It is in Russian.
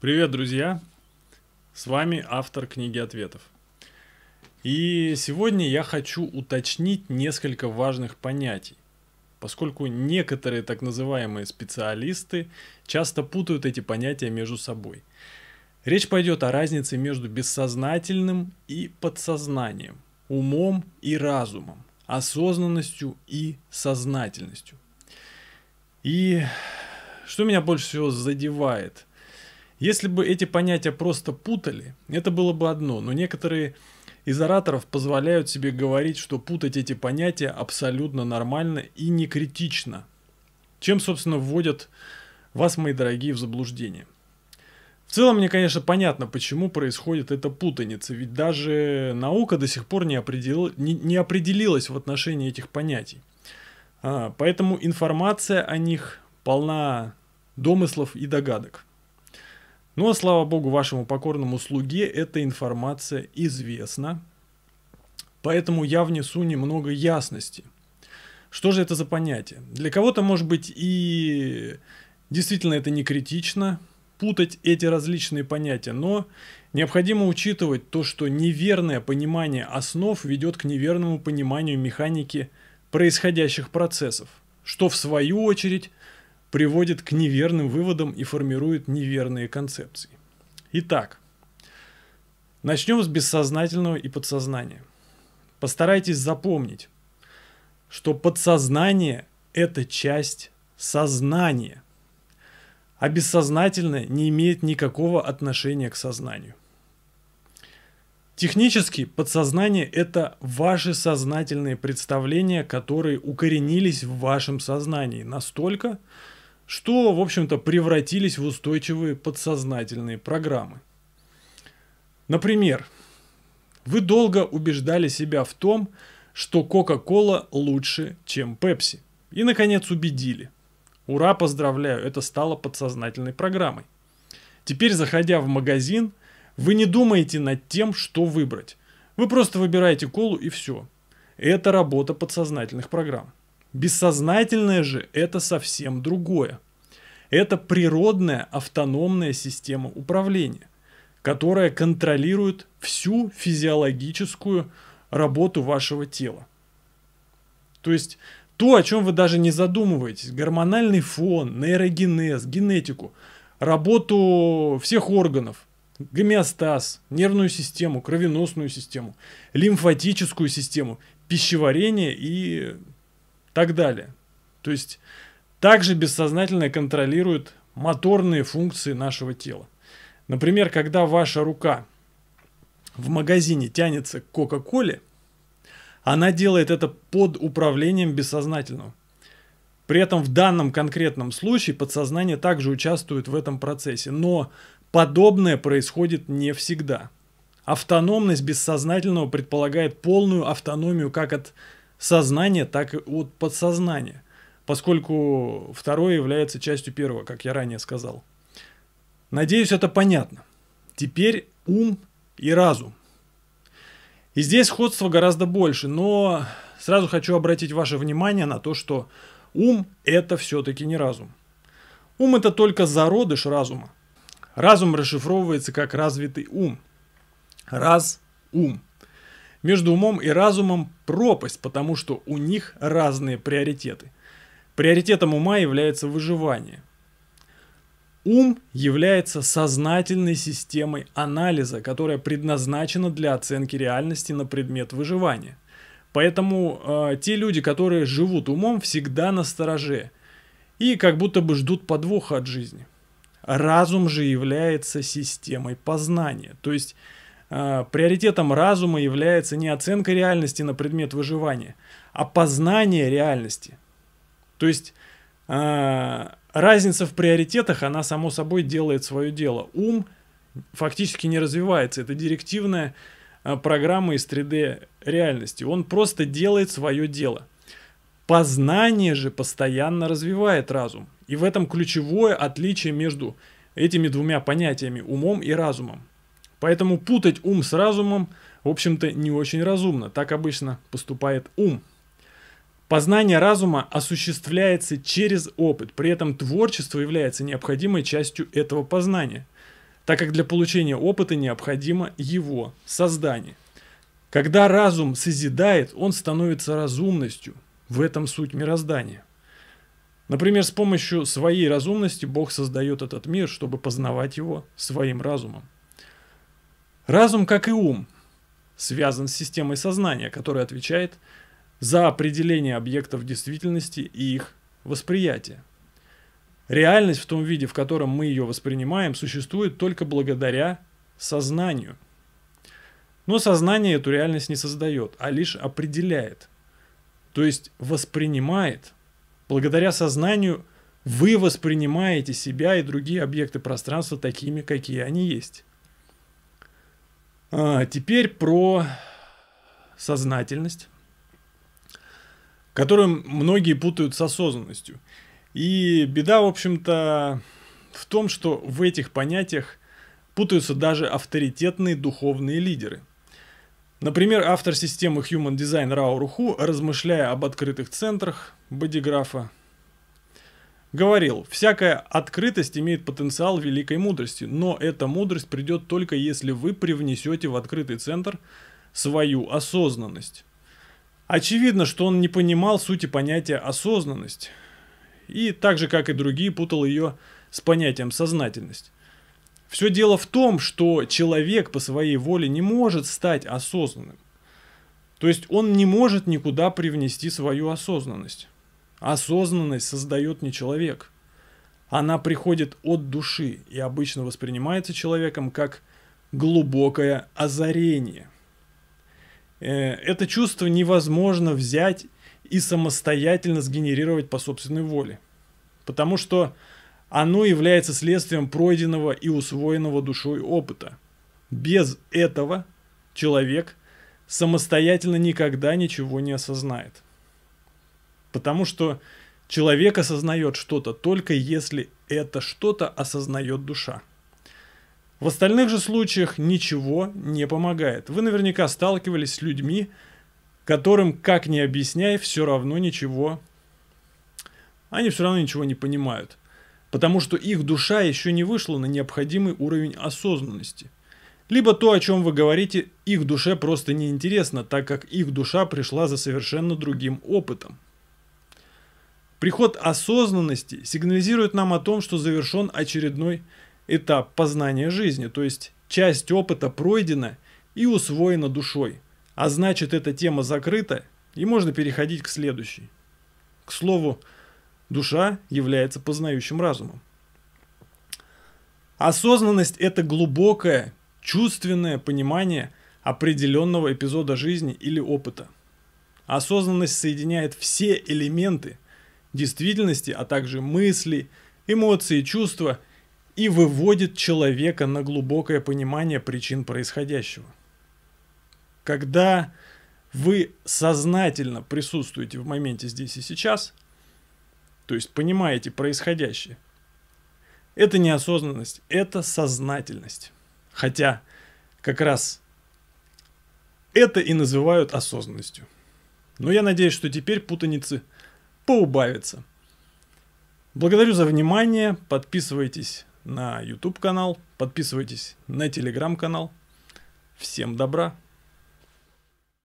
Привет, друзья! С вами автор книги ответов. И сегодня я хочу уточнить несколько важных понятий, поскольку некоторые так называемые специалисты часто путают эти понятия между собой. Речь пойдет о разнице между бессознательным и подсознанием, умом и разумом, осознанностью и сознательностью. И что меня больше всего задевает – если бы эти понятия просто путали, это было бы одно, но некоторые из ораторов позволяют себе говорить, что путать эти понятия абсолютно нормально и не критично. Чем, собственно, вводят вас, мои дорогие, в заблуждение. В целом, мне, конечно, понятно, почему происходит эта путаница, ведь даже наука до сих пор не, определила, не, не определилась в отношении этих понятий. А, поэтому информация о них полна домыслов и догадок. Но, ну, а слава богу, вашему покорному слуге эта информация известна, поэтому я внесу немного ясности. Что же это за понятие? Для кого-то, может быть, и действительно это не критично, путать эти различные понятия, но необходимо учитывать то, что неверное понимание основ ведет к неверному пониманию механики происходящих процессов, что в свою очередь приводит к неверным выводам и формирует неверные концепции. Итак, начнем с бессознательного и подсознания. Постарайтесь запомнить, что подсознание – это часть сознания, а бессознательное не имеет никакого отношения к сознанию. Технически подсознание – это ваши сознательные представления, которые укоренились в вашем сознании настолько, что, в общем-то, превратились в устойчивые подсознательные программы. Например, вы долго убеждали себя в том, что Кока-Кола лучше, чем Пепси. И, наконец, убедили. Ура, поздравляю, это стало подсознательной программой. Теперь, заходя в магазин, вы не думаете над тем, что выбрать. Вы просто выбираете колу и все. Это работа подсознательных программ. Бессознательное же это совсем другое. Это природная автономная система управления, которая контролирует всю физиологическую работу вашего тела. То есть то, о чем вы даже не задумываетесь, гормональный фон, нейрогенез, генетику, работу всех органов, гомеостаз, нервную систему, кровеносную систему, лимфатическую систему, пищеварение и так далее. То есть также бессознательно контролирует моторные функции нашего тела. Например, когда ваша рука в магазине тянется к Кока-Коле, она делает это под управлением бессознательного. При этом в данном конкретном случае подсознание также участвует в этом процессе, но подобное происходит не всегда. Автономность бессознательного предполагает полную автономию как от сознания, так и от подсознания – поскольку второе является частью первого, как я ранее сказал. Надеюсь, это понятно. Теперь ум и разум. И здесь сходство гораздо больше, но сразу хочу обратить ваше внимание на то, что ум – это все-таки не разум. Ум – это только зародыш разума. Разум расшифровывается как развитый ум. Раз – ум. Между умом и разумом пропасть, потому что у них разные приоритеты – Приоритетом ума является выживание. Ум является сознательной системой анализа, которая предназначена для оценки реальности на предмет выживания. Поэтому э, те люди, которые живут умом, всегда на стороже и как будто бы ждут подвоха от жизни. Разум же является системой познания. То есть э, приоритетом разума является не оценка реальности на предмет выживания, а познание реальности – то есть а, разница в приоритетах, она само собой делает свое дело. Ум фактически не развивается. Это директивная а, программа из 3D реальности. Он просто делает свое дело. Познание же постоянно развивает разум. И в этом ключевое отличие между этими двумя понятиями, умом и разумом. Поэтому путать ум с разумом, в общем-то, не очень разумно. Так обычно поступает ум. Познание разума осуществляется через опыт, при этом творчество является необходимой частью этого познания, так как для получения опыта необходимо его создание. Когда разум созидает, он становится разумностью. В этом суть мироздания. Например, с помощью своей разумности Бог создает этот мир, чтобы познавать его своим разумом. Разум, как и ум, связан с системой сознания, которая отвечает за за определение объектов действительности и их восприятие. Реальность в том виде, в котором мы ее воспринимаем, существует только благодаря сознанию. Но сознание эту реальность не создает, а лишь определяет. То есть воспринимает. Благодаря сознанию вы воспринимаете себя и другие объекты пространства такими, какие они есть. А теперь про сознательность которую многие путают с осознанностью. И беда, в общем-то, в том, что в этих понятиях путаются даже авторитетные духовные лидеры. Например, автор системы Human Design Рао Руху, размышляя об открытых центрах бодиграфа, говорил, всякая открытость имеет потенциал великой мудрости, но эта мудрость придет только если вы привнесете в открытый центр свою осознанность. Очевидно, что он не понимал сути понятия осознанность. И так же, как и другие, путал ее с понятием сознательность. Все дело в том, что человек по своей воле не может стать осознанным. То есть он не может никуда привнести свою осознанность. Осознанность создает не человек. Она приходит от души и обычно воспринимается человеком как глубокое озарение – Э, это чувство невозможно взять и самостоятельно сгенерировать по собственной воле. Потому что оно является следствием пройденного и усвоенного душой опыта. Без этого человек самостоятельно никогда ничего не осознает. Потому что человек осознает что-то только если это что-то осознает душа. В остальных же случаях ничего не помогает. Вы наверняка сталкивались с людьми, которым, как ни объясняй, все равно ничего... Они все равно ничего не понимают. Потому что их душа еще не вышла на необходимый уровень осознанности. Либо то, о чем вы говорите, их душе просто неинтересно, так как их душа пришла за совершенно другим опытом. Приход осознанности сигнализирует нам о том, что завершен очередной этап познания жизни, то есть часть опыта пройдена и усвоена душой. А значит, эта тема закрыта, и можно переходить к следующей. К слову, душа является познающим разумом. Осознанность – это глубокое, чувственное понимание определенного эпизода жизни или опыта. Осознанность соединяет все элементы действительности, а также мысли, эмоции, чувства – и выводит человека на глубокое понимание причин происходящего. Когда вы сознательно присутствуете в моменте здесь и сейчас, то есть понимаете происходящее, это не осознанность, это сознательность. Хотя как раз это и называют осознанностью. Но я надеюсь, что теперь путаницы поубавятся. Благодарю за внимание, подписывайтесь на YouTube канал, подписывайтесь на телеграм канал. Всем добра!